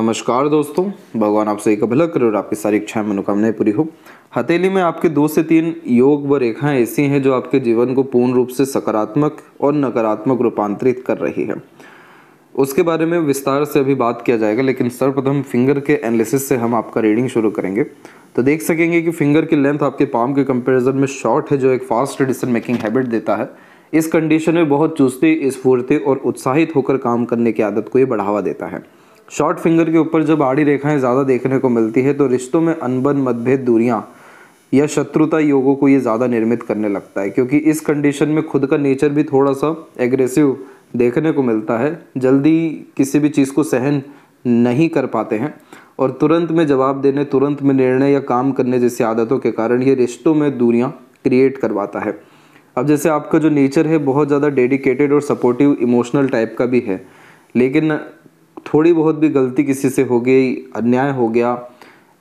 नमस्कार दोस्तों भगवान आपसे एक भला करे और आपकी सारी इच्छाएं मनोकामनाएं पूरी हो हथेली में आपके दो से तीन योग व रेखाएं ऐसी हैं जो आपके जीवन को पूर्ण रूप से सकारात्मक और नकारात्मक रूपांतरित कर रही है उसके बारे में विस्तार से अभी बात किया जाएगा लेकिन सर्वप्रथम फिंगर के एनालिसिस से हम आपका रीडिंग शुरू करेंगे तो देख सकेंगे कि फिंगर की लेंथ आपके पाम के कंपेरिजन में शॉर्ट है जो एक फास्ट डिसीजन मेकिंग हैबिट देता है इस कंडीशन में बहुत चुस्ती स्फूर्ति और उत्साहित होकर काम करने की आदत को ये बढ़ावा देता है शॉर्ट फिंगर के ऊपर जब आड़ी रेखाएं ज़्यादा देखने को मिलती है तो रिश्तों में अनबन मतभेद दूरियाँ या शत्रुता योगों को ये ज़्यादा निर्मित करने लगता है क्योंकि इस कंडीशन में खुद का नेचर भी थोड़ा सा एग्रेसिव देखने को मिलता है जल्दी किसी भी चीज़ को सहन नहीं कर पाते हैं और तुरंत में जवाब देने तुरंत में निर्णय या काम करने जैसी आदतों के कारण ये रिश्तों में दूरियाँ क्रिएट करवाता है अब जैसे आपका जो नेचर है बहुत ज़्यादा डेडिकेटेड और सपोर्टिव इमोशनल टाइप का भी है लेकिन थोड़ी बहुत भी गलती किसी से हो गई अन्याय हो गया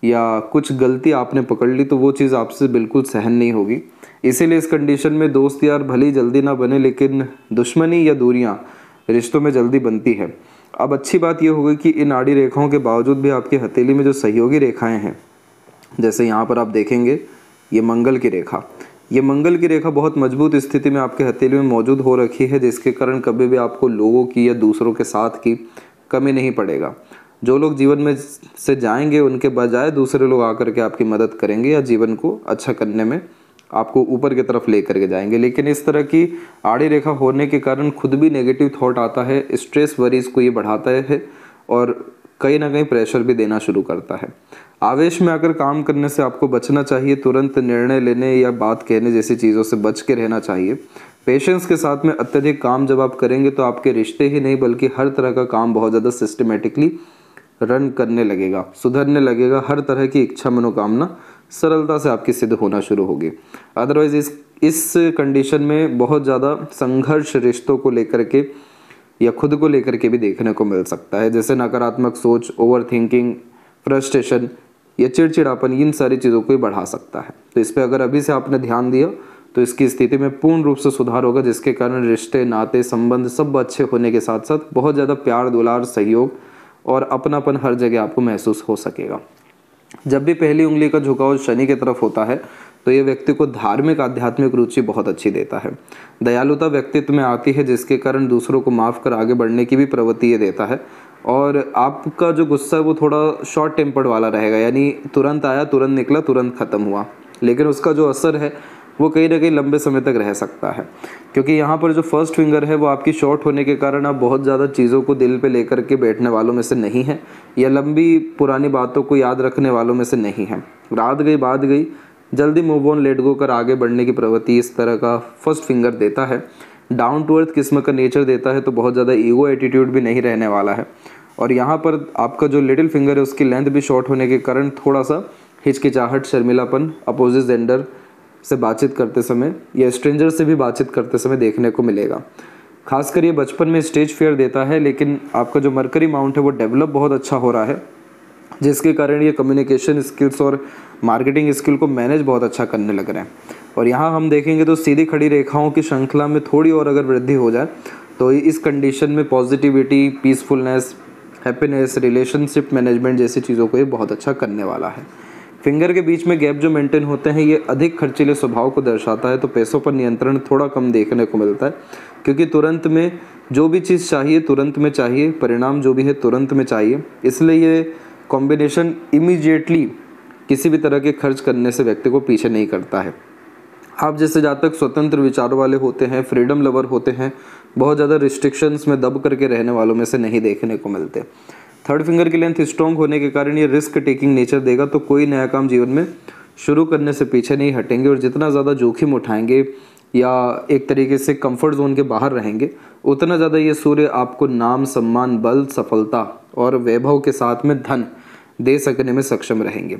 या कुछ गलती आपने पकड़ ली तो वो चीज़ आपसे बिल्कुल सहन नहीं होगी इसीलिए इस कंडीशन में दोस्त यार भले जल्दी ना बने लेकिन दुश्मनी या दूरियाँ रिश्तों में जल्दी बनती है अब अच्छी बात यह होगी कि इन आड़ी रेखाओं के बावजूद भी आपकी हथेली में जो सहयोगी रेखाएं हैं जैसे यहाँ पर आप देखेंगे ये मंगल की रेखा ये मंगल की रेखा बहुत मजबूत स्थिति में आपके हथेली में मौजूद हो रखी है जिसके कारण कभी भी आपको लोगों की या दूसरों के साथ की कमी नहीं पड़ेगा जो लोग जीवन में से जाएंगे उनके बजाय दूसरे लोग आकर के आपकी मदद करेंगे या जीवन को अच्छा करने में आपको ऊपर की तरफ ले करके जाएंगे लेकिन इस तरह की आड़ी रेखा होने के कारण खुद भी नेगेटिव थॉट आता है स्ट्रेस वरीज़ को ये बढ़ाता है और कहीं ना कहीं प्रेशर भी देना शुरू करता है आवेश में आकर काम करने से आपको बचना चाहिए तुरंत निर्णय लेने या बात कहने जैसी चीज़ों से बच के रहना चाहिए पेशेंस के साथ में अत्यधिक काम जब आप करेंगे तो आपके रिश्ते ही नहीं बल्कि हर तरह का काम बहुत ज़्यादा सिस्टमेटिकली रन करने लगेगा सुधरने लगेगा हर तरह की इच्छा मनोकामना सरलता से आपकी सिद्ध होना शुरू होगी अदरवाइज इस इस कंडीशन में बहुत ज़्यादा संघर्ष रिश्तों को लेकर के या खुद को लेकर के भी देखने को मिल सकता है जैसे नकारात्मक सोच ओवर थिंकिंग फ्रस्ट्रेशन या चिड़चिड़ापन इन सारी चीज़ों को भी बढ़ा सकता है तो इस पर अगर अभी से आपने ध्यान दिया तो इसकी स्थिति में पूर्ण रूप से सुधार होगा जिसके कारण रिश्ते नाते संबंध सब अच्छे होने के साथ साथ बहुत ज़्यादा प्यार दुलार सहयोग और अपनापन हर जगह आपको महसूस हो सकेगा जब भी पहली उंगली का झुकाव शनि की तरफ होता है तो ये व्यक्ति को धार्मिक आध्यात्मिक रुचि बहुत अच्छी देता है दयालुता व्यक्तित्व में आती है जिसके कारण दूसरों को माफ़ कर आगे बढ़ने की भी प्रवृत्ति ये देता है और आपका जो गुस्सा है वो थोड़ा शॉर्ट टेम्पर्ड वाला रहेगा यानी तुरंत आया तुरंत निकला तुरंत ख़त्म हुआ लेकिन उसका जो असर है वो कहीं ना कहीं लंबे समय तक रह सकता है क्योंकि यहाँ पर जो फर्स्ट फिंगर है वो आपकी शॉर्ट होने के कारण आप बहुत ज़्यादा चीज़ों को दिल पे लेकर के बैठने वालों में से नहीं है या लंबी पुरानी बातों को याद रखने वालों में से नहीं है रात गई बाद गई जल्दी मूव ऑन लेट गो कर आगे बढ़ने की प्रवृत्ति इस तरह का फर्स्ट फिंगर देता है डाउन टू अर्थ किस्म का नेचर देता है तो बहुत ज़्यादा ईगो एटीट्यूड भी नहीं रहने वाला है और यहाँ पर आपका जो लिटिल फिंगर है उसकी लेंथ भी शॉर्ट होने के कारण थोड़ा सा हिचकिचाहट शर्मिलापन अपोजिट जेंडर से बातचीत करते समय या स्ट्रेंजर से भी बातचीत करते समय देखने को मिलेगा खासकर ये बचपन में स्टेज फेयर देता है लेकिन आपका जो मरकरी माउंट है वो डेवलप बहुत अच्छा हो रहा है जिसके कारण ये कम्युनिकेशन स्किल्स और मार्केटिंग स्किल को मैनेज बहुत अच्छा करने लग रहे हैं और यहाँ हम देखेंगे तो सीधी खड़ी रेखाओं की श्रृंखला में थोड़ी और अगर वृद्धि हो जाए तो इस कंडीशन में positivity peacefulness happiness relationship management जैसी चीज़ों को ये बहुत अच्छा करने वाला है फिंगर के बीच में गैप जो मेंटेन होते हैं ये अधिक खर्चीले स्वभाव को दर्शाता है तो पैसों पर नियंत्रण थोड़ा कम देखने को मिलता है क्योंकि तुरंत में जो भी चीज़ चाहिए तुरंत में चाहिए परिणाम जो भी है तुरंत में चाहिए इसलिए ये कॉम्बिनेशन इमीजिएटली किसी भी तरह के खर्च करने से व्यक्ति को पीछे नहीं करता है आप जैसे जातक स्वतंत्र विचार वाले होते हैं फ्रीडम लवर होते हैं बहुत ज़्यादा रिस्ट्रिक्शंस में दब करके रहने वालों में से नहीं देखने को मिलते थर्ड फिंगर की लेंथ स्ट्रॉन्ग होने के कारण ये रिस्क टेकिंग नेचर देगा तो कोई नया काम जीवन में शुरू करने से पीछे नहीं हटेंगे और जितना ज़्यादा जोखिम उठाएंगे या एक तरीके से कंफर्ट जोन के बाहर रहेंगे उतना ज़्यादा ये सूर्य आपको नाम सम्मान बल सफलता और वैभव के साथ में धन दे सकने में सक्षम रहेंगे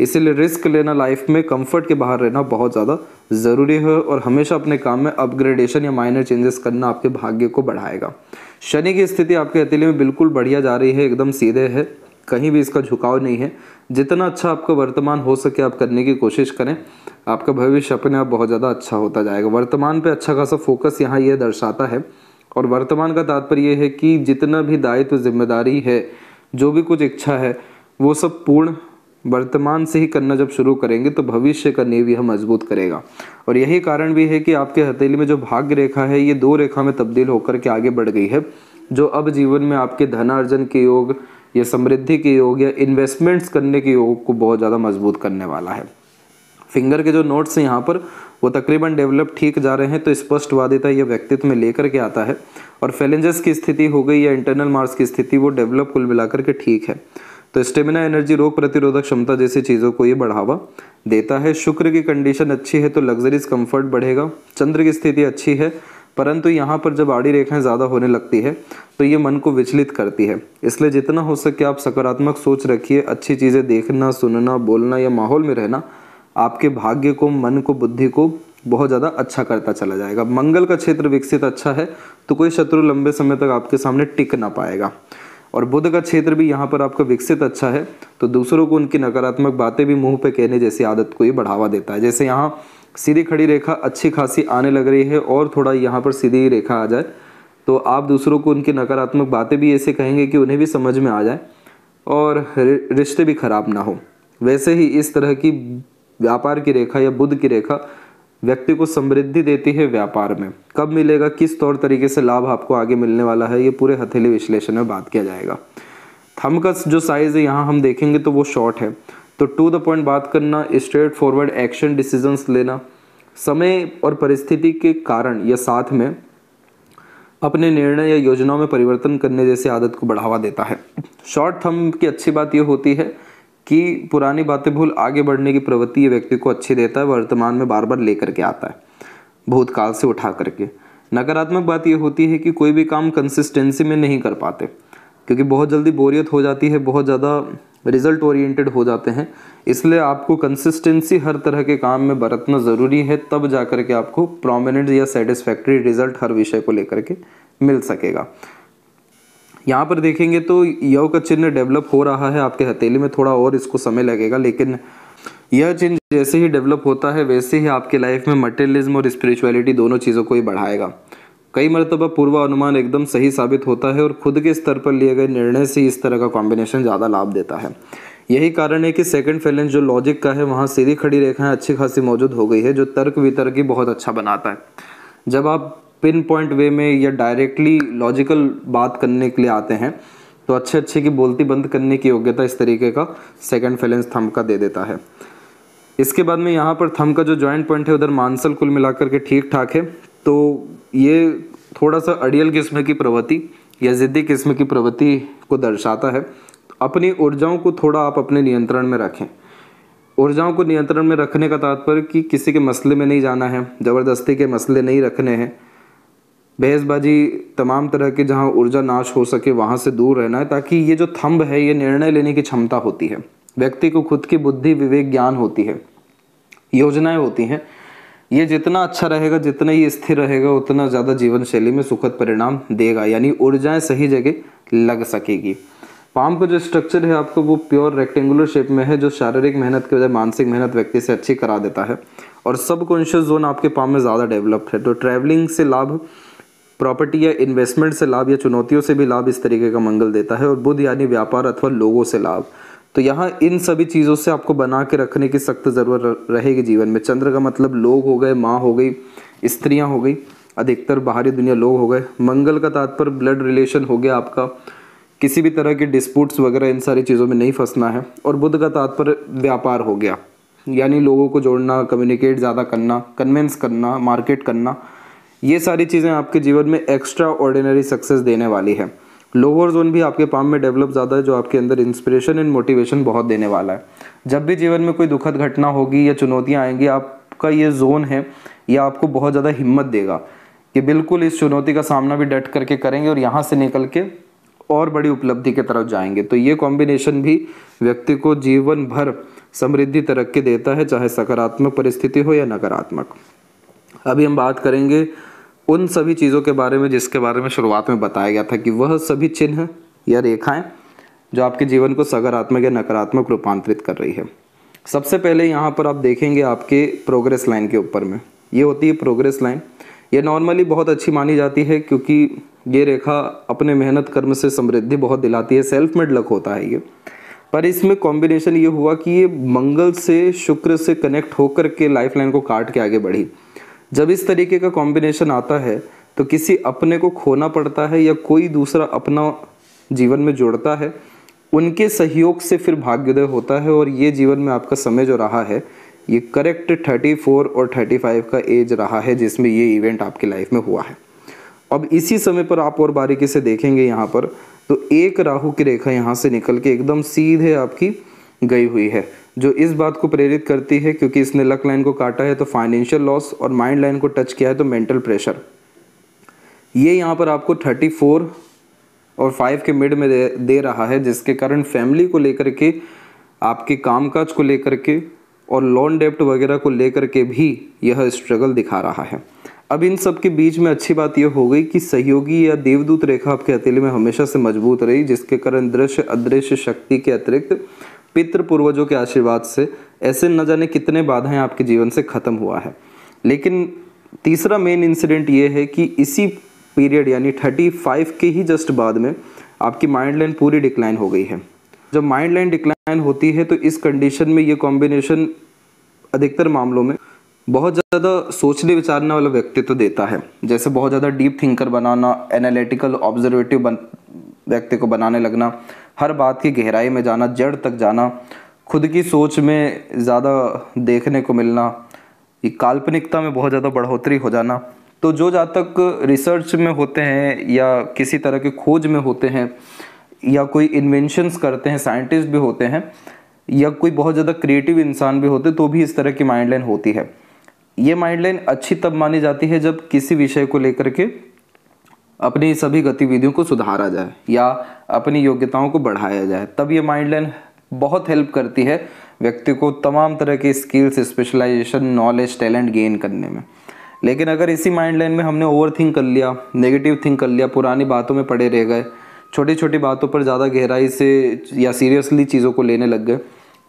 इसीलिए रिस्क लेना लाइफ में कंफर्ट के बाहर रहना बहुत ज़्यादा ज़रूरी है और हमेशा अपने काम में अपग्रेडेशन या माइनर चेंजेस करना आपके भाग्य को बढ़ाएगा शनि की स्थिति आपके हथेली में बिल्कुल बढ़िया जा रही है एकदम सीधे है कहीं भी इसका झुकाव नहीं है जितना अच्छा आपका वर्तमान हो सके आप करने की कोशिश करें आपका भविष्य अपने आप बहुत ज़्यादा अच्छा होता जाएगा वर्तमान पर अच्छा खासा फोकस यहाँ यह दर्शाता है और वर्तमान का तात्पर्य है कि जितना भी दायित्व जिम्मेदारी है जो भी कुछ इच्छा है वो सब पूर्ण वर्तमान से ही करना जब शुरू करेंगे तो भविष्य का नेव यह मजबूत करेगा और यही कारण भी है कि आपके हथेली में जो भाग्य रेखा है ये दो रेखा में तब्दील होकर के आगे बढ़ गई है जो अब जीवन में आपके धन अर्जन के योग या समृद्धि के योग या इन्वेस्टमेंट्स करने के योग को बहुत ज़्यादा मजबूत करने वाला है फिंगर के जो नोट्स हैं यहाँ पर वो तकरीबन डेवलप ठीक जा रहे हैं तो स्पष्टवादिता यह व्यक्तित्व में लेकर के आता है और फैलेंजेस की स्थिति हो गई या इंटरनल मार्क्स की स्थिति वो डेवलप कुल मिलाकर के ठीक है तो स्टेमिना एनर्जी रोग प्रतिरोधक क्षमता जैसी चीज़ों को ये बढ़ावा देता है शुक्र की कंडीशन अच्छी है तो लग्जरीज कंफर्ट बढ़ेगा चंद्र की स्थिति अच्छी है परंतु यहाँ पर जब आड़ी रेखाएं ज़्यादा होने लगती है तो ये मन को विचलित करती है इसलिए जितना हो सके आप सकारात्मक सोच रखिए अच्छी चीज़ें देखना सुनना बोलना या माहौल में रहना आपके भाग्य को मन को बुद्धि को बहुत ज़्यादा अच्छा करता चला जाएगा मंगल का क्षेत्र विकसित अच्छा है तो कोई शत्रु लंबे समय तक आपके सामने टिक ना पाएगा और बुध का क्षेत्र भी यहाँ पर आपका विकसित अच्छा है तो दूसरों को उनकी नकारात्मक बातें भी मुंह पे कहने जैसी आदत को ये बढ़ावा देता है जैसे यहाँ सीधी खड़ी रेखा अच्छी खासी आने लग रही है और थोड़ा यहाँ पर सीधी रेखा आ जाए तो आप दूसरों को उनकी नकारात्मक बातें भी ऐसे कहेंगे कि उन्हें भी समझ में आ जाए और रिश्ते भी खराब ना हो वैसे ही इस तरह की व्यापार की रेखा या बुद्ध की रेखा व्यक्ति को समृद्धि देती है व्यापार में कब मिलेगा किस तौर तरीके से लाभ आपको आगे मिलने वाला है ये पूरे हथेली विश्लेषण में बात किया जाएगा थम का जो साइज़ है यहाँ हम देखेंगे तो वो शॉर्ट है तो टू द पॉइंट बात करना स्ट्रेट फॉरवर्ड एक्शन डिसीजंस लेना समय और परिस्थिति के कारण या साथ में अपने निर्णय या योजनाओं में परिवर्तन करने जैसी आदत को बढ़ावा देता है शॉर्ट थम की अच्छी बात यह होती है कि पुरानी बातें भूल आगे बढ़ने की प्रवृत्ति ये व्यक्ति को अच्छी देता है वर्तमान में बार बार लेकर के आता है भूतकाल से उठा करके नकारात्मक बात यह होती है कि कोई भी काम कंसिस्टेंसी में नहीं कर पाते क्योंकि बहुत जल्दी बोरियत हो जाती है बहुत ज़्यादा रिजल्ट ओरिएंटेड हो जाते हैं इसलिए आपको कंसिस्टेंसी हर तरह के काम में बरतना ज़रूरी है तब जा कर के आपको प्रोमिनेंट या सेटिस्फैक्ट्री रिजल्ट हर विषय को लेकर के मिल सकेगा यहाँ पर देखेंगे तो यव का चिन्ह डेवलप हो रहा है आपके हथेली में थोड़ा और इसको समय लगेगा लेकिन यह चिन्ह जैसे ही डेवलप होता है वैसे ही आपके लाइफ में मटेरियलिज्म और स्पिरिचुअलिटी दोनों चीज़ों को ही बढ़ाएगा कई मरतबा पूर्वानुमान एकदम सही साबित होता है और खुद के स्तर पर लिए गए निर्णय से इस तरह का कॉम्बिनेशन ज़्यादा लाभ देता है यही कारण है कि सेकंड फैलेंस जो लॉजिक का है वहाँ सीधी खड़ी रेखाएं अच्छी खासी मौजूद हो गई है जो तर्क वितर्क ही बहुत अच्छा बनाता है जब आप पिन पॉइंट वे में या डायरेक्टली लॉजिकल बात करने के लिए आते हैं तो अच्छे अच्छे की बोलती बंद करने की योग्यता इस तरीके का सेकंड फैलेंस थम का दे देता है इसके बाद में यहाँ पर थम का जो जॉइंट पॉइंट है उधर मानसल कुल मिलाकर के ठीक ठाक है तो ये थोड़ा सा अड़ियल किस्म की प्रवृत्ति या ज़िद्दी किस्म की प्रवृत्ति को दर्शाता है अपनी ऊर्जाओं को थोड़ा आप अपने नियंत्रण में रखें ऊर्जाओं को नियंत्रण में रखने का तात्पर्य कि किसी के मसले में नहीं जाना है ज़बरदस्ती के मसले नहीं रखने हैं बहसबाजी तमाम तरह के जहाँ ऊर्जा नाश हो सके वहाँ से दूर रहना है ताकि ये जो थम्ब है ये निर्णय लेने की क्षमता होती है व्यक्ति को खुद की बुद्धि विवेक ज्ञान होती है योजनाएं होती हैं ये जितना अच्छा रहेगा जितना ये स्थिर रहेगा उतना ज़्यादा जीवन शैली में सुखद परिणाम देगा यानी ऊर्जाएं सही जगह लग सकेगी पाम का जो स्ट्रक्चर है आपको वो प्योर रेक्टेंगुलर शेप में है जो शारीरिक मेहनत के बजाय मानसिक मेहनत व्यक्ति से अच्छी करा देता है और सब कॉन्शियस जोन आपके पाम में ज़्यादा डेवलप्ड है तो ट्रैवलिंग से लाभ प्रॉपर्टी या इन्वेस्टमेंट से लाभ या चुनौतियों से भी लाभ इस तरीके का मंगल देता है और बुध यानी व्यापार अथवा लोगों से लाभ तो यहाँ इन सभी चीज़ों से आपको बना के रखने की सख्त ज़रूरत रहेगी जीवन में चंद्र का मतलब लोग हो गए माँ हो गई स्त्रियाँ हो गई अधिकतर बाहरी दुनिया लोग हो गए मंगल का तात्पर्य ब्लड रिलेशन हो गया आपका किसी भी तरह के डिस्प्यूट्स वगैरह इन सारी चीज़ों में नहीं फंसना है और बुद्ध का तात्पर्य व्यापार हो गया यानी लोगों को जोड़ना कम्युनिकेट ज़्यादा करना कन्वेंस करना मार्केट करना ये सारी चीज़ें आपके जीवन में एक्स्ट्रा ऑर्डिनरी सक्सेस देने वाली है लोअर जोन भी आपके पाम में डेवलप ज़्यादा है जो आपके अंदर इंस्पिरेशन एंड मोटिवेशन बहुत देने वाला है जब भी जीवन में कोई दुखद घटना होगी या चुनौतियाँ आएंगी आपका ये जोन है यह आपको बहुत ज़्यादा हिम्मत देगा कि बिल्कुल इस चुनौती का सामना भी डट करके करेंगे और यहाँ से निकल के और बड़ी उपलब्धि की तरफ जाएंगे तो ये कॉम्बिनेशन भी व्यक्ति को जीवन भर समृद्धि तरक्की देता है चाहे सकारात्मक परिस्थिति हो या नकारात्मक अभी हम बात करेंगे उन सभी चीज़ों के बारे में जिसके बारे में शुरुआत में बताया गया था कि वह सभी चिन्ह या रेखाएं जो आपके जीवन को सकारात्मक या नकारात्मक रूपांतरित कर रही है सबसे पहले यहाँ पर आप देखेंगे आपके प्रोग्रेस लाइन के ऊपर में ये होती है प्रोग्रेस लाइन ये नॉर्मली बहुत अच्छी मानी जाती है क्योंकि ये रेखा अपने मेहनत कर्म से समृद्धि बहुत दिलाती है सेल्फ मेड लक होता है ये पर इसमें कॉम्बिनेशन ये हुआ कि ये मंगल से शुक्र से कनेक्ट होकर के लाइफ लाइन को काट के आगे बढ़ी जब इस तरीके का कॉम्बिनेशन आता है तो किसी अपने को खोना पड़ता है या कोई दूसरा अपना जीवन में जुड़ता है उनके सहयोग से फिर भाग्योदय होता है और ये जीवन में आपका समय जो रहा है ये करेक्ट 34 और 35 का एज रहा है जिसमें ये इवेंट आपकी लाइफ में हुआ है अब इसी समय पर आप और बारीकी से देखेंगे यहाँ पर तो एक राहु की रेखा यहाँ से निकल के एकदम सीधे आपकी गई हुई है जो इस बात को प्रेरित करती है क्योंकि इसने लक लाइन को काटा है तो फाइनेंशियल लॉस और माइंड लाइन को टच किया है तो मेंटल प्रेशर ये यहाँ पर आपको 34 और 5 के मिड में दे, रहा है जिसके कारण फैमिली को लेकर के आपके कामकाज को लेकर के और लोन डेप्ट वगैरह को लेकर के भी यह स्ट्रगल दिखा रहा है अब इन सब के बीच में अच्छी बात यह हो गई कि सहयोगी या देवदूत रेखा आपके हथेली में हमेशा से मजबूत रही जिसके कारण दृश्य अदृश्य शक्ति के अतिरिक्त पित्र पूर्वजों के आशीर्वाद से ऐसे न जाने कितने बाधाएं आपके जीवन से खत्म हुआ है लेकिन तीसरा मेन इंसिडेंट ये है कि इसी पीरियड यानी थर्टी फाइव के ही जस्ट बाद में आपकी माइंड लाइन पूरी डिक्लाइन हो गई है जब माइंड लाइन डिक्लाइन होती है तो इस कंडीशन में ये कॉम्बिनेशन अधिकतर मामलों में बहुत ज़्यादा सोचने विचारने वाला व्यक्तित्व तो देता है जैसे बहुत ज़्यादा डीप थिंकर बनाना एनालिटिकल ऑब्जर्वेटिव बन व्यक्ति को बनाने लगना हर बात की गहराई में जाना जड़ तक जाना खुद की सोच में ज़्यादा देखने को मिलना ये काल्पनिकता में बहुत ज़्यादा बढ़ोतरी हो जाना तो जो जातक रिसर्च में होते हैं या किसी तरह के खोज में होते हैं या कोई इन्वेंशंस करते हैं साइंटिस्ट भी होते हैं या कोई बहुत ज़्यादा क्रिएटिव इंसान भी होते तो भी इस तरह की माइंड लाइन होती है ये माइंड लाइन अच्छी तब मानी जाती है जब किसी विषय को लेकर के अपनी सभी गतिविधियों को सुधारा जाए या अपनी योग्यताओं को बढ़ाया जाए तब ये माइंड लाइन बहुत हेल्प करती है व्यक्ति को तमाम तरह के skills specialization knowledge talent gain करने में लेकिन अगर इसी माइंड लाइन में हमने ओवर थिंक कर लिया नेगेटिव थिंक कर लिया पुरानी बातों में पड़े रह गए छोटी छोटी बातों पर ज़्यादा गहराई से या सीरियसली चीज़ों को लेने लग गए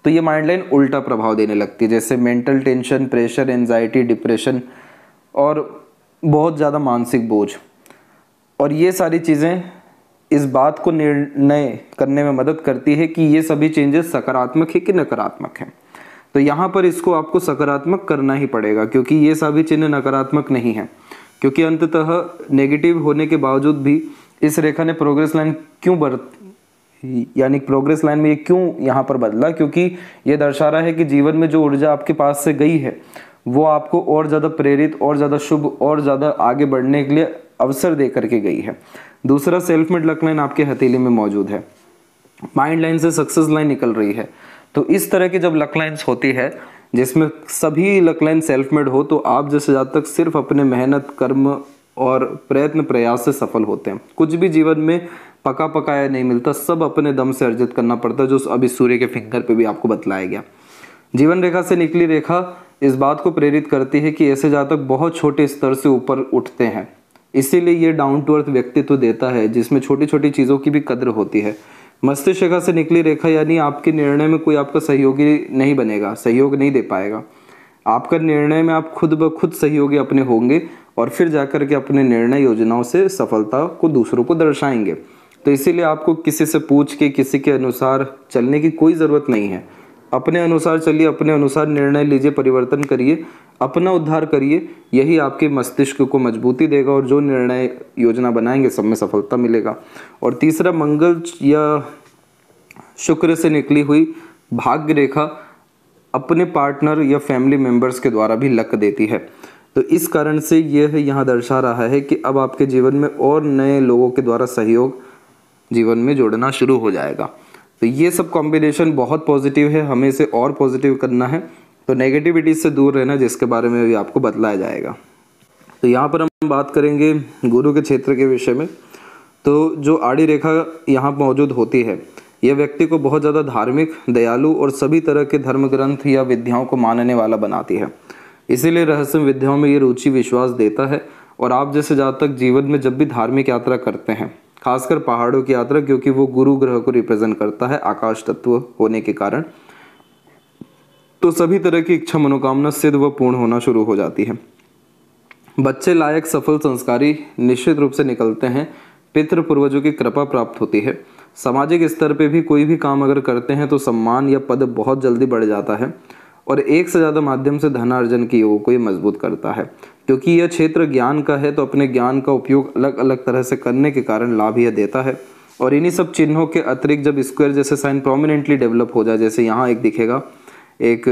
तो ये माइंड लाइन उल्टा प्रभाव देने लगती है जैसे mental tension pressure anxiety depression और बहुत ज़्यादा मानसिक बोझ और ये सारी चीज़ें इस बात को निर्णय करने में मदद करती है कि ये सभी चेंजेस सकारात्मक है कि नकारात्मक हैं तो यहाँ पर इसको आपको सकारात्मक करना ही पड़ेगा क्योंकि ये सभी चिन्ह नकारात्मक नहीं है क्योंकि अंततः नेगेटिव होने के बावजूद भी इस रेखा ने प्रोग्रेस लाइन क्यों बर यानी प्रोग्रेस लाइन में ये क्यों यहाँ पर बदला क्योंकि ये दर्शा रहा है कि जीवन में जो ऊर्जा आपके पास से गई है वो आपको और ज़्यादा प्रेरित और ज़्यादा शुभ और ज़्यादा आगे बढ़ने के लिए अवसर दे करके गई है दूसरा सेल्फ मेड लक लाइन आपके हथेली में मौजूद है माइंड लाइन से सक्सेस लाइन निकल रही है तो इस तरह की जब लक लाइन्स होती है जिसमें सभी लक लाइन सेल्फ मेड हो तो आप जैसे जा तक सिर्फ अपने मेहनत कर्म और प्रयत्न प्रयास से सफल होते हैं कुछ भी जीवन में पका पकाया नहीं मिलता सब अपने दम से अर्जित करना पड़ता है जो अभी सूर्य के फिंगर पे भी आपको बतलाया गया जीवन रेखा से निकली रेखा इस बात को प्रेरित करती है कि ऐसे जातक बहुत छोटे स्तर से ऊपर उठते हैं इसीलिए ये डाउन टू अर्थ व्यक्तित्व देता है जिसमें छोटी छोटी चीज़ों की भी कद्र होती है मस्तिष्क से निकली रेखा यानी आपके निर्णय में कोई आपका सहयोगी नहीं बनेगा सहयोग नहीं दे पाएगा आपका निर्णय में आप खुद ब खुद सहयोगी अपने होंगे और फिर जाकर के अपने निर्णय योजनाओं से सफलता को दूसरों को दर्शाएंगे तो इसीलिए आपको किसी से पूछ के किसी के अनुसार चलने की कोई ज़रूरत नहीं है अपने अनुसार चलिए अपने अनुसार निर्णय लीजिए परिवर्तन करिए अपना उद्धार करिए यही आपके मस्तिष्क को मजबूती देगा और जो निर्णय योजना बनाएंगे सब में सफलता मिलेगा और तीसरा मंगल या शुक्र से निकली हुई भाग्य रेखा अपने पार्टनर या फैमिली मेंबर्स के द्वारा भी लक देती है तो इस कारण से यह यहाँ दर्शा रहा है कि अब आपके जीवन में और नए लोगों के द्वारा सहयोग जीवन में जोड़ना शुरू हो जाएगा तो ये सब कॉम्बिनेशन बहुत पॉजिटिव है हमें इसे और पॉजिटिव करना है तो नेगेटिविटी से दूर रहना जिसके बारे में भी आपको बतलाया जाएगा तो यहाँ पर हम बात करेंगे गुरु के क्षेत्र के विषय में तो जो आड़ी रेखा यहाँ मौजूद होती है यह व्यक्ति को बहुत ज़्यादा धार्मिक दयालु और सभी तरह के धर्म ग्रंथ या विद्याओं को मानने वाला बनाती है इसीलिए रहस्य विद्याओं में ये रुचि विश्वास देता है और आप जैसे जातक जीवन में जब भी धार्मिक यात्रा करते हैं खासकर पहाड़ों की यात्रा क्योंकि वो गुरु ग्रह को रिप्रेजेंट करता है आकाश तत्व होने के कारण तो सभी तरह की इच्छा मनोकामना सिद्ध व पूर्ण होना शुरू हो जाती है बच्चे लायक सफल संस्कारी निश्चित रूप से निकलते हैं पितृ पूर्वजों की कृपा प्राप्त होती है सामाजिक स्तर पे भी कोई भी काम अगर करते हैं तो सम्मान या पद बहुत जल्दी बढ़ जाता है और एक से ज़्यादा माध्यम से धनार्जन के योग को ये मजबूत करता है क्योंकि यह क्षेत्र ज्ञान का है तो अपने ज्ञान का उपयोग अलग अलग तरह से करने के कारण लाभ यह देता है और इन्हीं सब चिन्हों के अतिरिक्त जब स्क्वायर जैसे साइन प्रोमिनेंटली डेवलप हो जाए जैसे यहाँ एक दिखेगा एक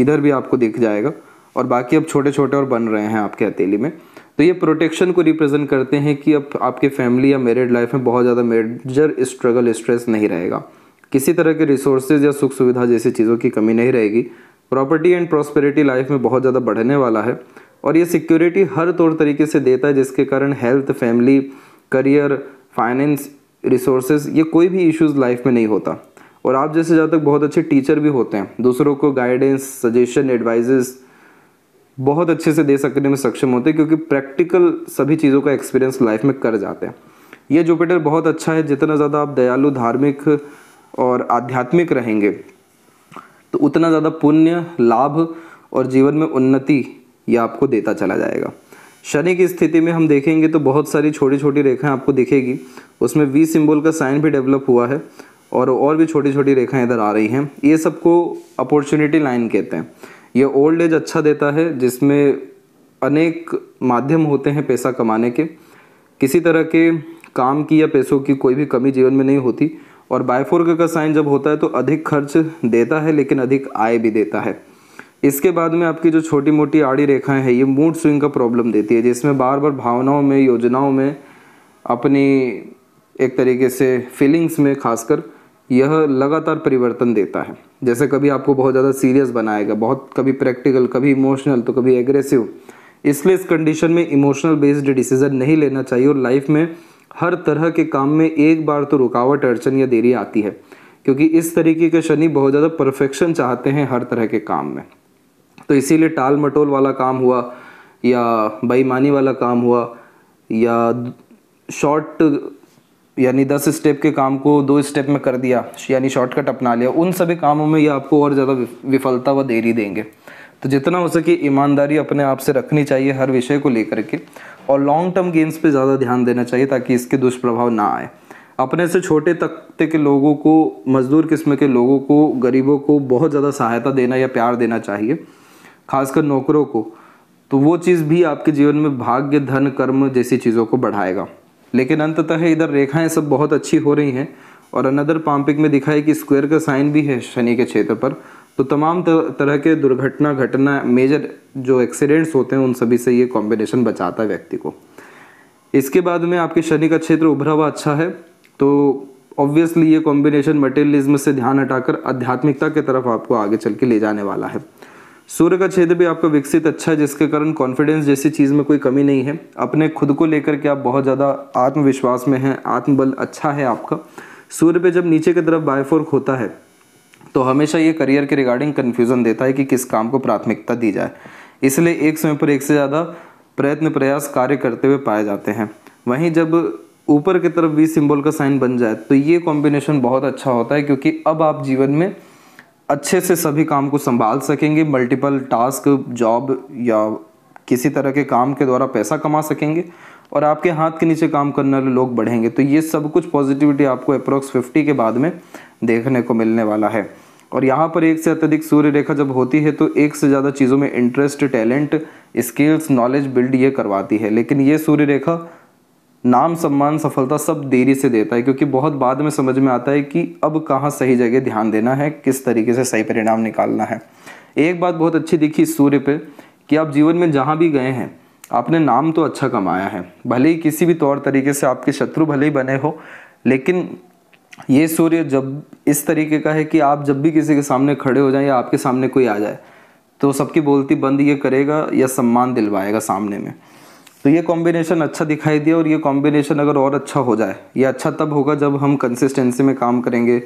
इधर भी आपको दिख जाएगा और बाकी अब छोटे छोटे और बन रहे हैं आपके हथेली में तो ये प्रोटेक्शन को रिप्रेजेंट करते हैं कि अब आपके फैमिली या मेरिड लाइफ में बहुत ज़्यादा मेजर स्ट्रगल स्ट्रेस नहीं रहेगा किसी तरह के रिसोर्सेज या सुख सुविधा जैसी चीज़ों की कमी नहीं रहेगी प्रॉपर्टी एंड प्रॉस्पेरिटी लाइफ में बहुत ज़्यादा बढ़ने वाला है और ये सिक्योरिटी हर तौर तरीके से देता है जिसके कारण health family career finance resources ये कोई भी इश्यूज़ लाइफ में नहीं होता और आप जैसे जहाँ तक बहुत अच्छे टीचर भी होते हैं दूसरों को गाइडेंस सजेशन एडवाइजेस बहुत अच्छे से दे सकने में सक्षम होते हैं क्योंकि प्रैक्टिकल सभी चीज़ों का एक्सपीरियंस लाइफ में कर जाते हैं ये जुपिटर बहुत अच्छा है जितना ज़्यादा आप दयालु धार्मिक और आध्यात्मिक रहेंगे तो उतना ज़्यादा पुण्य लाभ और जीवन में उन्नति ये आपको देता चला जाएगा शनि की स्थिति में हम देखेंगे तो बहुत सारी छोटी छोटी रेखाएं आपको दिखेगी उसमें वी सिंबल का साइन भी डेवलप हुआ है और और भी छोटी छोटी रेखाएं इधर आ रही हैं ये सबको अपॉर्चुनिटी लाइन कहते हैं ये ओल्ड एज अच्छा देता है जिसमें अनेक माध्यम होते हैं पैसा कमाने के किसी तरह के काम की या पैसों की कोई भी कमी जीवन में नहीं होती और बायफोर्ग का साइन जब होता है तो अधिक खर्च देता है लेकिन अधिक आय भी देता है इसके बाद में आपकी जो छोटी मोटी आड़ी रेखाएं हैं ये मूड स्विंग का प्रॉब्लम देती है जिसमें बार बार भावनाओं में योजनाओं में अपनी एक तरीके से फीलिंग्स में खासकर यह लगातार परिवर्तन देता है जैसे कभी आपको बहुत ज़्यादा सीरियस बनाएगा बहुत कभी प्रैक्टिकल कभी इमोशनल तो कभी एग्रेसिव इसलिए इस कंडीशन में इमोशनल बेस्ड डिसीजन नहीं लेना चाहिए और लाइफ में हर तरह के काम में एक बार तो रुकावट अड़चन या देरी आती है क्योंकि इस तरीके के शनि बहुत ज़्यादा परफेक्शन चाहते हैं हर तरह के काम में तो इसीलिए टाल मटोल वाला काम हुआ या बेईमानी वाला काम हुआ या शॉर्ट यानी दस स्टेप के काम को दो स्टेप में कर दिया यानी शॉर्टकट अपना लिया उन सभी कामों में ये आपको और ज़्यादा विफलता व देरी देंगे तो जितना हो सके ईमानदारी अपने आप से रखनी चाहिए हर विषय को लेकर के और लॉन्ग टर्म गेम्स पे ज़्यादा ध्यान देना चाहिए ताकि इसके दुष्प्रभाव ना आए अपने से छोटे तबके के लोगों को मज़दूर किस्म के लोगों को गरीबों को बहुत ज़्यादा सहायता देना या प्यार देना चाहिए खासकर नौकरों को तो वो चीज़ भी आपके जीवन में भाग्य धन कर्म जैसी चीज़ों को बढ़ाएगा लेकिन अंततः इधर रेखाएं सब बहुत अच्छी हो रही हैं और अनदर पाम्पिक में दिखा है कि स्क्वायर का साइन भी है शनि के क्षेत्र पर तो तमाम तरह के दुर्घटना घटना मेजर जो एक्सीडेंट्स होते हैं उन सभी से ये कॉम्बिनेशन बचाता है व्यक्ति को इसके बाद में आपके शनि का क्षेत्र उभरा हुआ अच्छा है तो ऑब्वियसली ये कॉम्बिनेशन मटेरियलिज्म से ध्यान हटाकर आध्यात्मिकता की तरफ आपको आगे चल के ले जाने वाला है सूर्य का क्षेत्र भी आपका विकसित अच्छा है जिसके कारण कॉन्फिडेंस जैसी चीज़ में कोई कमी नहीं है अपने खुद को लेकर के आप बहुत ज़्यादा आत्मविश्वास में हैं आत्मबल अच्छा है आपका सूर्य पे जब नीचे की तरफ बायफोर्क होता है तो हमेशा ये करियर के रिगार्डिंग कन्फ्यूज़न देता है कि किस काम को प्राथमिकता दी जाए इसलिए एक समय पर एक से ज़्यादा प्रयत्न प्रयास कार्य करते हुए पाए जाते हैं वहीं जब ऊपर की तरफ भी सिंबल का साइन बन जाए तो ये कॉम्बिनेशन बहुत अच्छा होता है क्योंकि अब आप जीवन में अच्छे से सभी काम को संभाल सकेंगे मल्टीपल टास्क जॉब या किसी तरह के काम के द्वारा पैसा कमा सकेंगे और आपके हाथ के नीचे काम करने वाले लोग बढ़ेंगे तो ये सब कुछ पॉजिटिविटी आपको अप्रोक्स फिफ्टी के बाद में देखने को मिलने वाला है और यहाँ पर एक से अत्यधिक सूर्य रेखा जब होती है तो एक से ज़्यादा चीज़ों में interest talent skills knowledge build ये करवाती है लेकिन ये सूर्य रेखा नाम सम्मान सफलता सब देरी से देता है क्योंकि बहुत बाद में समझ में आता है कि अब कहाँ सही जगह ध्यान देना है किस तरीके से सही परिणाम निकालना है एक बात बहुत अच्छी दिखी इस सूर्य पर कि आप जीवन में जहाँ भी गए हैं आपने नाम तो अच्छा कमाया है भले ही किसी भी तौर तरीके से आपके शत्रु भले ही बने हो लेकिन ये सूर्य जब इस तरीके का है कि आप जब भी किसी के सामने खड़े हो जाएं या आपके सामने कोई आ जाए तो सबकी बोलती बंद ये करेगा या सम्मान दिलवाएगा सामने में तो ये कॉम्बिनेशन अच्छा दिखाई दिया और ये कॉम्बिनेशन अगर और अच्छा हो जाए ये अच्छा तब होगा जब हम कंसिस्टेंसी में काम करेंगे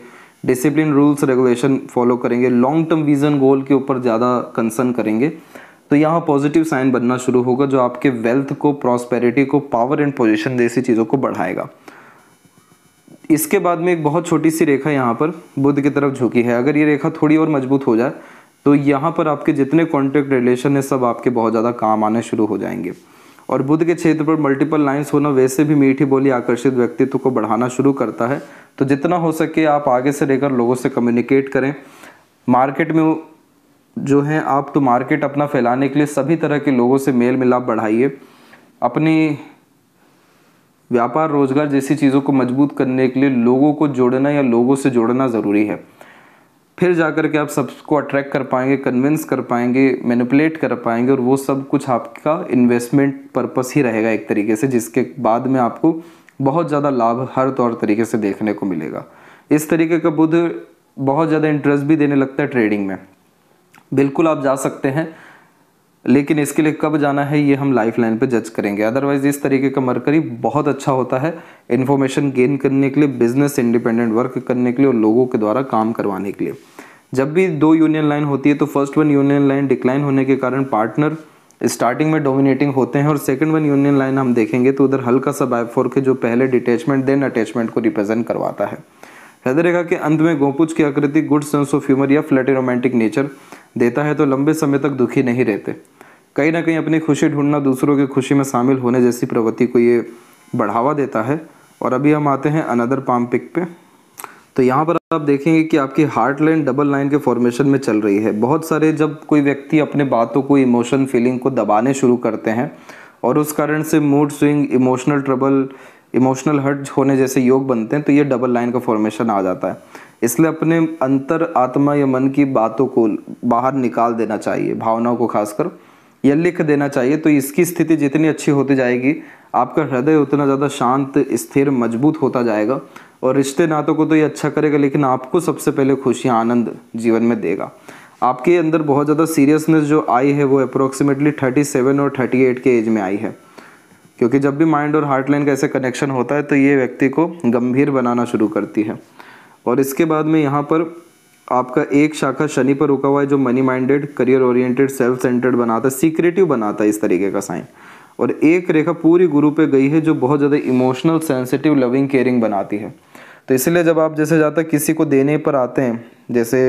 डिसिप्लिन रूल्स रेगुलेशन फॉलो करेंगे लॉन्ग टर्म विजन गोल के ऊपर ज़्यादा कंसर्न करेंगे तो यहाँ पॉजिटिव साइन बनना शुरू होगा जो आपके वेल्थ को प्रॉस्पेरिटी को पावर एंड पोजिशन जैसी चीज़ों को बढ़ाएगा इसके बाद में एक बहुत छोटी सी रेखा यहाँ पर बुद्ध की तरफ झुकी है अगर ये रेखा थोड़ी और मजबूत हो जाए तो यहाँ पर आपके जितने कॉन्टैक्ट रिलेशन है सब आपके बहुत ज़्यादा काम आने शुरू हो जाएंगे और बुद्ध के क्षेत्र पर मल्टीपल लाइन्स होना वैसे भी मीठी बोली आकर्षित व्यक्तित्व को बढ़ाना शुरू करता है तो जितना हो सके आप आगे से लेकर लोगों से कम्युनिकेट करें मार्केट में जो है आप तो मार्केट अपना फैलाने के लिए सभी तरह के लोगों से मेल मिलाप बढ़ाइए अपनी व्यापार रोजगार जैसी चीज़ों को मजबूत करने के लिए लोगों को जोड़ना या लोगों से जोड़ना ज़रूरी है फिर जा कर के आप सबको अट्रैक्ट कर पाएंगे कन्विंस कर पाएंगे मैनिपुलेट कर पाएंगे और वो सब कुछ आपका इन्वेस्टमेंट पर्पस ही रहेगा एक तरीके से जिसके बाद में आपको बहुत ज़्यादा लाभ हर तौर तरीके से देखने को मिलेगा इस तरीके का बुध बहुत ज़्यादा इंटरेस्ट भी देने लगता है ट्रेडिंग में बिल्कुल आप जा सकते हैं लेकिन इसके लिए कब जाना है ये हम लाइफ लाइन पर जज करेंगे अदरवाइज इस तरीके का मरकरी बहुत अच्छा होता है इन्फॉर्मेशन गेन करने के लिए बिजनेस इंडिपेंडेंट वर्क करने के लिए और लोगों के द्वारा काम करवाने के लिए जब भी दो यूनियन लाइन होती है तो first one union line decline होने के कारण पार्टनर स्टार्टिंग में डोमिनेटिंग होते हैं और सेकंड वन यूनियन लाइन हम देखेंगे तो उधर हल्का सा बायफोर के जो पहले डिटैचमेंट देन अटैचमेंट को रिप्रेजेंट करवाता है हृदयरेखा के अंत में गोपुज की आकृति गुड सेंस ऑफ ह्यूमर या फ्लैटी रोमांटिक नेचर देता है तो लंबे समय तक दुखी नहीं रहते कहीं ना कहीं अपनी खुशी ढूंढना दूसरों की खुशी में शामिल होने जैसी प्रवृत्ति को ये बढ़ावा देता है और अभी हम आते हैं अनदर पाम पिक पे तो यहाँ पर आप देखेंगे कि आपकी हार्ट लाइन डबल लाइन के फॉर्मेशन में चल रही है बहुत सारे जब कोई व्यक्ति अपने बातों को इमोशन फीलिंग को दबाने शुरू करते हैं और उस कारण से mood swing emotional trouble emotional hurt होने जैसे योग बनते हैं तो ये डबल लाइन का फॉर्मेशन आ जाता है इसलिए अपने अंतर आत्मा या मन की बातों को बाहर निकाल देना चाहिए भावनाओं को खासकर यह लिख देना चाहिए तो इसकी स्थिति जितनी अच्छी होती जाएगी आपका हृदय उतना ज़्यादा शांत स्थिर मजबूत होता जाएगा और रिश्ते नातों को तो ये अच्छा करेगा लेकिन आपको सबसे पहले खुशी आनंद जीवन में देगा आपके अंदर बहुत ज़्यादा सीरियसनेस जो आई है वो अप्रोक्सीमेटली सेवन और एट के एज में आई है क्योंकि जब भी माइंड और हार्ट लाइन का ऐसे कनेक्शन होता है तो ये व्यक्ति को गंभीर बनाना शुरू करती है और इसके बाद में यहाँ पर आपका एक शाखा शनि पर रुका हुआ है जो money minded career oriented self centred बनाता है सीक्रेटिव बनाता है इस तरीके का साइन और एक रेखा पूरी गुरु पे गई है जो बहुत ज़्यादा इमोशनल सेंसिटिव लविंग केयरिंग बनाती है तो इसलिए जब आप जैसे ज़्यादा किसी को देने पर आते हैं जैसे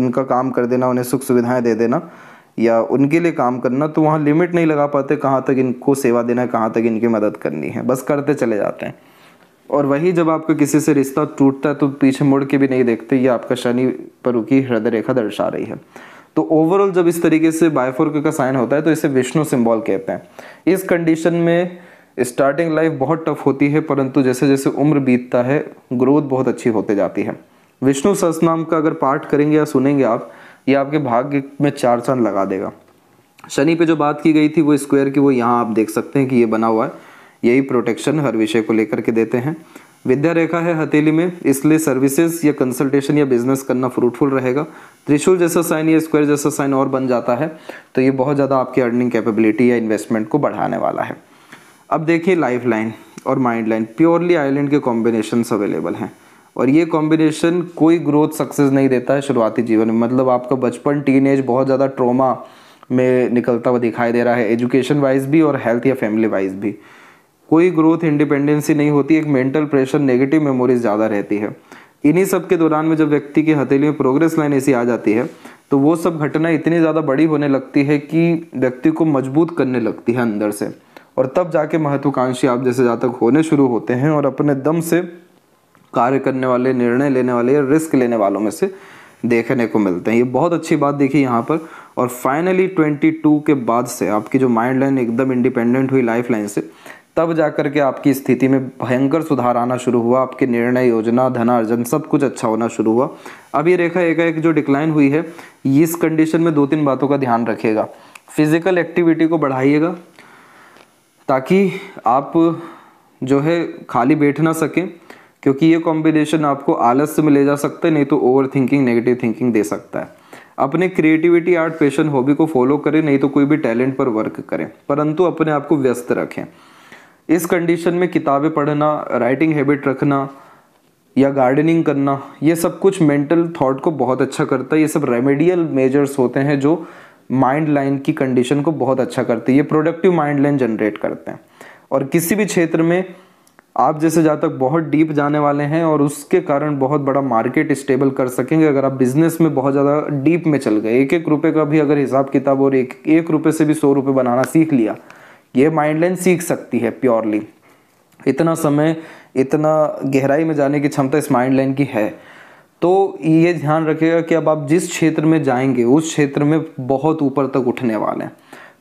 उनका काम कर देना उन्हें सुख सुविधाएं दे देना या उनके लिए काम करना तो वहाँ लिमिट नहीं लगा पाते कहाँ तक इनको सेवा देना है कहाँ तक इनकी मदद करनी है बस करते चले जाते हैं और वही जब आपका किसी से रिश्ता टूटता है तो पीछे मुड़ के भी नहीं देखते ये आपका शनि पर रुकी हृदय रेखा दर्शा रही है तो ओवरऑल जब इस तरीके से बायफोर्क का साइन होता है तो इसे विष्णु सिंबल कहते हैं इस कंडीशन में स्टार्टिंग लाइफ बहुत टफ होती है परंतु जैसे जैसे उम्र बीतता है ग्रोथ बहुत अच्छी होते जाती है विष्णु सहस नाम का अगर पाठ करेंगे या सुनेंगे आप ये आपके भाग्य में चार चांद लगा देगा शनि पे जो बात की गई थी वो स्क्वायर की वो यहाँ आप देख सकते हैं कि ये बना हुआ है यही प्रोटेक्शन हर विषय को लेकर के देते हैं विद्या रेखा है हथेली में इसलिए सर्विसेज या कंसल्टेशन या बिजनेस करना फ्रूटफुल रहेगा त्रिशूल जैसा साइन या स्क्वायर जैसा साइन और बन जाता है तो ये बहुत ज़्यादा आपकी अर्निंग कैपेबिलिटी या इन्वेस्टमेंट को बढ़ाने वाला है अब देखिए लाइफ लाइन और माइंड लाइन प्योरली आइलैंड के कॉम्बिनेशन अवेलेबल हैं और ये कॉम्बिनेशन कोई ग्रोथ सक्सेस नहीं देता है शुरुआती जीवन में मतलब आपका बचपन टीन बहुत ज़्यादा ट्रोमा में निकलता हुआ दिखाई दे रहा है एजुकेशन वाइज भी और हेल्थ या फैमिली वाइज भी कोई ग्रोथ इंडिपेंडेंसी नहीं होती एक मेंटल प्रेशर नेगेटिव मेमोरीज ज़्यादा रहती है इन्हीं सब के दौरान में जब व्यक्ति की हथेली में प्रोग्रेस लाइन ऐसी आ जाती है तो वो सब घटना इतनी ज़्यादा बड़ी होने लगती है कि व्यक्ति को मजबूत करने लगती है अंदर से और तब जाके महत्वाकांक्षी आप जैसे जातक होने शुरू होते हैं और अपने दम से कार्य करने वाले निर्णय लेने वाले या रिस्क लेने वालों में से देखने को मिलते हैं ये बहुत अच्छी बात देखी यहाँ पर और फाइनली 22 के बाद से आपकी जो माइंड लाइन एकदम इंडिपेंडेंट हुई लाइफ लाइन से तब जाकर के आपकी स्थिति में भयंकर सुधार आना शुरू हुआ आपके निर्णय योजना धनार्जन सब कुछ अच्छा होना शुरू हुआ अब ये रेखा एकाएक जो डिक्लाइन हुई है इस कंडीशन में दो तीन बातों का ध्यान रखिएगा फिजिकल एक्टिविटी को बढ़ाइएगा ताकि आप जो है खाली बैठ ना सकें क्योंकि ये कॉम्बिनेशन आपको आलस्य में ले जा सकता है नहीं तो ओवर थिंकिंग नेगेटिव थिंकिंग दे सकता है अपने क्रिएटिविटी आर्ट पेशन हॉबी को फॉलो करें नहीं तो कोई भी टैलेंट पर वर्क करें परंतु अपने आप को व्यस्त रखें इस कंडीशन में किताबें पढ़ना राइटिंग हैबिट रखना या गार्डनिंग करना ये सब कुछ मेंटल थॉट को बहुत अच्छा करता है ये सब रेमेडियल मेजर्स होते हैं जो माइंड लाइन की कंडीशन को बहुत अच्छा करते हैं ये प्रोडक्टिव माइंड लाइन जनरेट करते हैं और किसी भी क्षेत्र में आप जैसे जहाँ तक बहुत डीप जाने वाले हैं और उसके कारण बहुत बड़ा मार्केट स्टेबल कर सकेंगे अगर आप बिजनेस में बहुत ज़्यादा डीप में चल गए एक एक रुपये का भी अगर हिसाब किताब और एक एक रुपये से भी सौ रुपये बनाना सीख लिया ये माइंड लाइन सीख सकती है प्योरली इतना समय इतना गहराई में जाने की क्षमता इस माइंड लाइन की है तो ये ध्यान रखिएगा कि अब आप जिस क्षेत्र में जाएंगे उस क्षेत्र में बहुत ऊपर तक उठने वाले हैं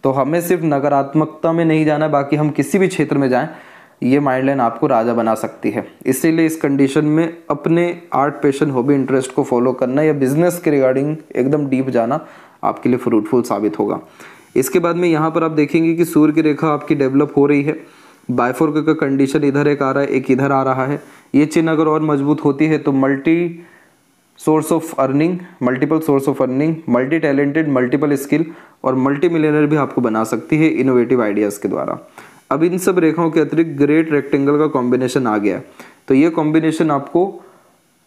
तो हमें सिर्फ नकारात्मकता में नहीं जाना है बाकी हम किसी भी क्षेत्र में जाएं ये माइंड लाइन आपको राजा बना सकती है इसीलिए इस कंडीशन में अपने आर्ट पेशन हॉबी इंटरेस्ट को फॉलो करना या बिजनेस के रिगार्डिंग एकदम डीप जाना आपके लिए फ्रूटफुल साबित होगा इसके बाद में यहाँ पर आप देखेंगे कि सूर्य की रेखा आपकी डेवलप हो रही है बायफोर का कंडीशन इधर एक आ रहा है एक इधर आ रहा है ये चिन्ह अगर और मजबूत होती है तो multi source of earning multiple source of earning multi talented multiple skill और मल्टी मिलियनर भी आपको बना सकती है इनोवेटिव आइडियाज़ के द्वारा अब इन सब रेखाओं के अतिरिक्त ग्रेट रेक्टेंगल का कॉम्बिनेशन आ गया तो ये कॉम्बिनेशन आपको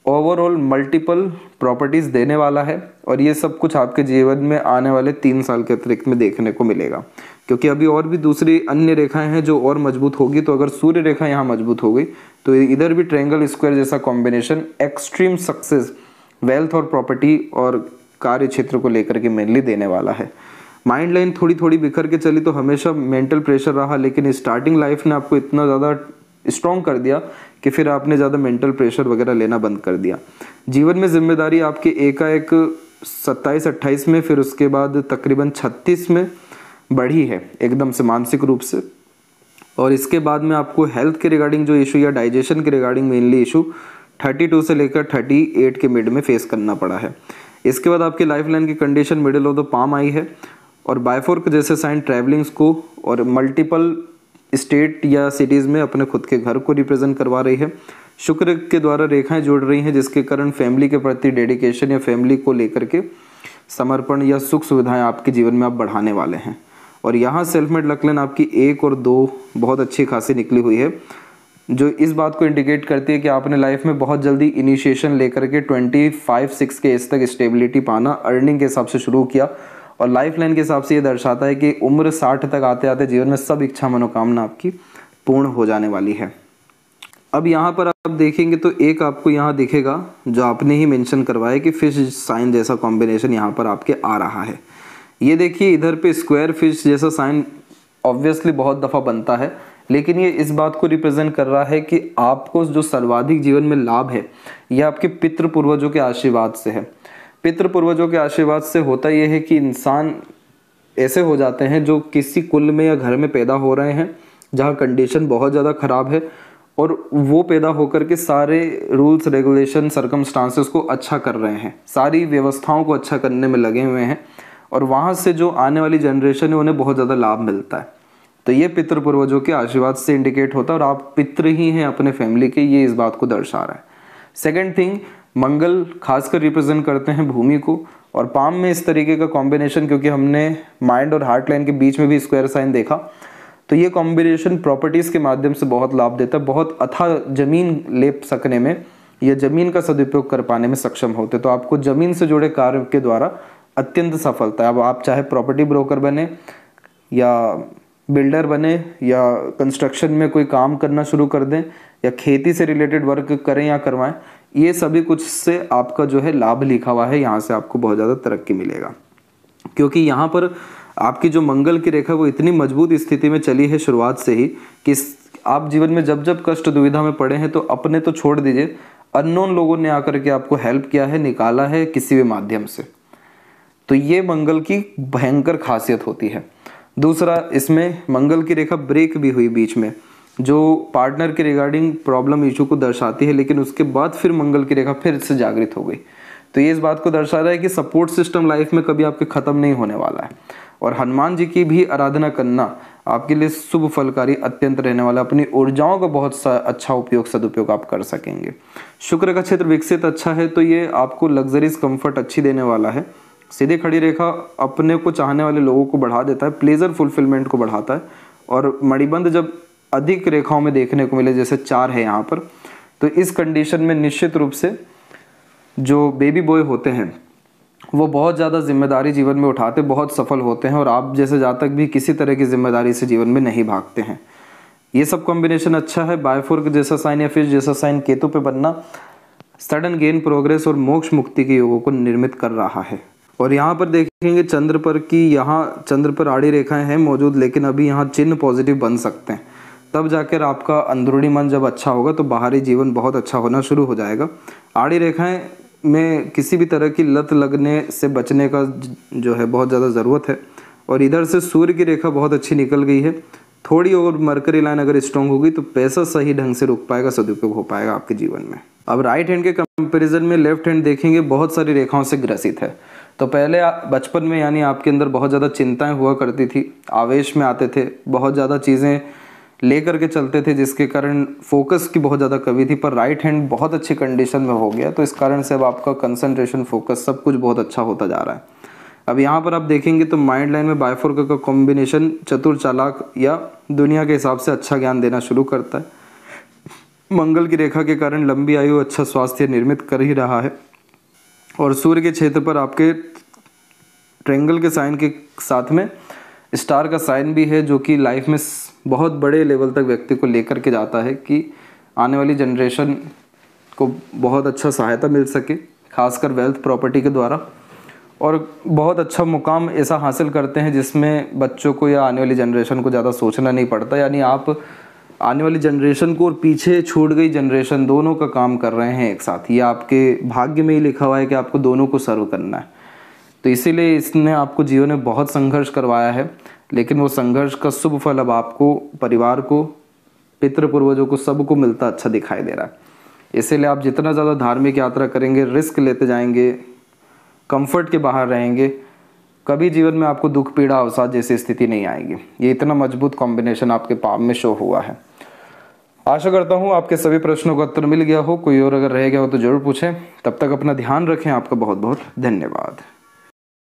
ओवरऑल मल्टीपल प्रॉपर्टीज़ देने वाला है और ये सब कुछ आपके जीवन में आने वाले तीन साल के अतिरिक्त में देखने को मिलेगा क्योंकि अभी और भी दूसरी अन्य रेखाएं हैं जो और मजबूत होगी तो अगर सूर्य रेखा यहाँ मजबूत हो गई तो इधर भी ट्रेंगल स्क्वायर जैसा कॉम्बिनेशन एक्सट्रीम सक्सेस वेल्थ और प्रॉपर्टी और कार्य क्षेत्र को लेकर के मेनली देने वाला है माइंड लाइन थोड़ी थोड़ी बिखर के चली तो हमेशा मेंटल प्रेशर रहा लेकिन स्टार्टिंग लाइफ ने आपको इतना ज़्यादा स्ट्रॉन्ग कर दिया कि फिर आपने ज़्यादा मेंटल प्रेशर वगैरह लेना बंद कर दिया जीवन में जिम्मेदारी आपकी एकाएक सत्ताईस अट्ठाईस में फिर उसके बाद तकरीबन छत्तीस में बढ़ी है एकदम से मानसिक रूप से और इसके बाद में आपको हेल्थ के रिगार्डिंग जो इशू या डाइजेशन के रिगार्डिंग मेनली इशू 32 से लेकर 38 के मिड में फेस करना पड़ा है इसके बाद आपकी लाइफ लाइन की condition middle of the palm आई है और बायफोर्क जैसे साइन ट्रैवलिंग्स को और मल्टीपल स्टेट या सिटीज़ में अपने खुद के घर को रिप्रेजेंट करवा रही है शुक्र के द्वारा रेखाएं जुड़ रही हैं जिसके कारण फैमिली के प्रति डेडिकेशन या फैमिली को लेकर के समर्पण या सुख सुविधाएं आपके जीवन में आप बढ़ाने वाले हैं और यहाँ सेल्फ मेड लकलन आपकी एक और दो बहुत अच्छी खासी निकली हुई है जो इस बात को इंडिकेट करती है कि आपने लाइफ में बहुत जल्दी इनिशिएशन लेकर के ट्वेंटी फाइव सिक्स के एज तक स्टेबिलिटी पाना अर्निंग के हिसाब से शुरू किया और लाइफ लाइन के हिसाब से ये दर्शाता है कि उम्र साठ तक आते आते जीवन में सब इच्छा मनोकामना आपकी पूर्ण हो जाने वाली है अब यहाँ पर आप देखेंगे तो एक आपको यहाँ दिखेगा जो आपने ही मेंशन करवाया कि फिश साइन जैसा कॉम्बिनेशन यहाँ पर आपके आ रहा है ये देखिए इधर पे स्क्वायर फिश जैसा साइन ऑब्वियसली बहुत दफ़ा बनता है लेकिन ये इस बात को रिप्रेजेंट कर रहा है कि आपको जो सर्वाधिक जीवन में लाभ है यह आपके पितृपूर्वजों के आशीर्वाद से है पितृपूर्वजों पूर्वजों के आशीर्वाद से होता यह है कि इंसान ऐसे हो जाते हैं जो किसी कुल में या घर में पैदा हो रहे हैं जहाँ कंडीशन बहुत ज़्यादा ख़राब है और वो पैदा होकर के सारे रूल्स रेगुलेशन सरकमस्टांसेस को अच्छा कर रहे हैं सारी व्यवस्थाओं को अच्छा करने में लगे हुए हैं और वहाँ से जो आने वाली जनरेशन है उन्हें बहुत ज़्यादा लाभ मिलता है तो ये पितृपूर्वजों के आशीर्वाद से इंडिकेट होता है और आप पितृ ही हैं अपने फैमिली के ये इस बात को दर्शा रहा है सेकेंड थिंग मंगल खासकर रिप्रेजेंट करते हैं भूमि को और पाम में इस तरीके का कॉम्बिनेशन क्योंकि हमने माइंड और हार्ट लाइन के बीच में भी स्क्वायर साइन देखा तो ये कॉम्बिनेशन प्रॉपर्टीज़ के माध्यम से बहुत लाभ देता है बहुत अथा जमीन ले सकने में या जमीन का सदुपयोग कर पाने में सक्षम होते तो आपको ज़मीन से जुड़े कार्य के द्वारा अत्यंत सफलता है अब आप चाहे प्रॉपर्टी ब्रोकर बने या बिल्डर बने या कंस्ट्रक्शन में कोई काम करना शुरू कर दें या खेती से रिलेटेड वर्क करें या करवाएं ये सभी कुछ से आपका जो है लाभ लिखा हुआ है यहाँ से आपको बहुत ज़्यादा तरक्की मिलेगा क्योंकि यहाँ पर आपकी जो मंगल की रेखा वो इतनी मजबूत स्थिति में चली है शुरुआत से ही कि आप जीवन में जब जब कष्ट दुविधा में पड़े हैं तो अपने तो छोड़ दीजिए अननोन लोगों ने आकर के आपको हेल्प किया है निकाला है किसी भी माध्यम से तो ये मंगल की भयंकर खासियत होती है दूसरा इसमें मंगल की रेखा ब्रेक भी हुई बीच में जो पार्टनर के रिगार्डिंग प्रॉब्लम इशू को दर्शाती है लेकिन उसके बाद फिर मंगल की रेखा फिर से जागृत हो गई तो ये इस बात को दर्शा रहा है कि सपोर्ट सिस्टम लाइफ में कभी आपके ख़त्म नहीं होने वाला है और हनुमान जी की भी आराधना करना आपके लिए शुभ फलकारी अत्यंत रहने वाला अपनी ऊर्जाओं का बहुत सा अच्छा उपयोग सदुपयोग आप कर सकेंगे शुक्र का क्षेत्र विकसित अच्छा है तो ये आपको लग्जरीज कंफर्ट अच्छी देने वाला है सीधे खड़ी रेखा अपने को चाहने वाले लोगों को बढ़ा देता है प्लेजर फुलफिलमेंट को बढ़ाता है और मणिबंध जब अधिक रेखाओं में देखने को मिले जैसे चार है यहाँ पर तो इस कंडीशन में निश्चित रूप से जो बेबी बॉय होते हैं वो बहुत ज़्यादा जिम्मेदारी जीवन में उठाते बहुत सफल होते हैं और आप जैसे जातक भी किसी तरह की जिम्मेदारी से जीवन में नहीं भागते हैं ये सब कॉम्बिनेशन अच्छा है बायफोर्क जैसा साइन या फिर जैसा साइन केतु पे बनना सडन गेन प्रोग्रेस और मोक्ष मुक्ति के योगों को निर्मित कर रहा है और यहाँ पर देखेंगे चंद्र पर कि यहाँ चंद्र पर आड़ी रेखाएं हैं मौजूद लेकिन अभी यहाँ चिन्ह पॉजिटिव बन सकते हैं तब जाकर आपका अंदरूनी मन जब अच्छा होगा तो बाहरी जीवन बहुत अच्छा होना शुरू हो जाएगा आड़ी रेखाएं में किसी भी तरह की लत लगने से बचने का जो है बहुत ज़्यादा ज़रूरत है और इधर से सूर्य की रेखा बहुत अच्छी निकल गई है थोड़ी और मरकरी लाइन अगर स्ट्रांग होगी तो पैसा सही ढंग से रुक पाएगा सदुपयोग हो पाएगा आपके जीवन में अब राइट हैंड के कंपैरिजन में लेफ्ट हैंड देखेंगे बहुत सारी रेखाओं से ग्रसित है तो पहले बचपन में यानी आपके अंदर बहुत ज़्यादा चिंताएं हुआ करती थी आवेश में आते थे बहुत ज़्यादा चीज़ें लेकर के चलते थे जिसके कारण फोकस की बहुत ज़्यादा कमी थी पर राइट हैंड बहुत अच्छी कंडीशन में हो गया तो इस कारण से अब आपका कंसंट्रेशन फोकस सब कुछ बहुत अच्छा होता जा रहा है अब यहाँ पर आप देखेंगे तो माइंड लाइन में बायफोर का कॉम्बिनेशन चतुर चालाक या दुनिया के हिसाब से अच्छा ज्ञान देना शुरू करता है मंगल की रेखा के कारण लंबी आयु अच्छा स्वास्थ्य निर्मित कर ही रहा है और सूर्य के क्षेत्र पर आपके ट्रेंगल के साइन के साथ में स्टार का साइन भी है जो कि लाइफ में बहुत बड़े लेवल तक व्यक्ति को लेकर के जाता है कि आने वाली जनरेशन को बहुत अच्छा सहायता मिल सके खासकर वेल्थ प्रॉपर्टी के द्वारा और बहुत अच्छा मुकाम ऐसा हासिल करते हैं जिसमें बच्चों को या आने वाली जनरेशन को ज़्यादा सोचना नहीं पड़ता यानी आप आने वाली जनरेशन को और पीछे छोड़ गई जनरेशन दोनों का काम कर रहे हैं एक साथ ये आपके भाग्य में ही लिखा हुआ है कि आपको दोनों को सर्व करना है तो इसीलिए इसने आपको जीवन में बहुत संघर्ष करवाया है लेकिन वो संघर्ष का शुभ फल अब आपको परिवार को पितृपूर्वजों को सबको मिलता अच्छा दिखाई दे रहा है इसीलिए आप जितना ज़्यादा धार्मिक यात्रा करेंगे रिस्क लेते जाएंगे कंफर्ट के बाहर रहेंगे कभी जीवन में आपको दुख पीड़ा अवसाद जैसी स्थिति नहीं आएगी ये इतना मजबूत कॉम्बिनेशन आपके पाप में शो हुआ है आशा करता हूँ आपके सभी प्रश्नों का उत्तर मिल गया हो कोई और अगर रह गया हो तो ज़रूर पूछें तब तक अपना ध्यान रखें आपका बहुत बहुत धन्यवाद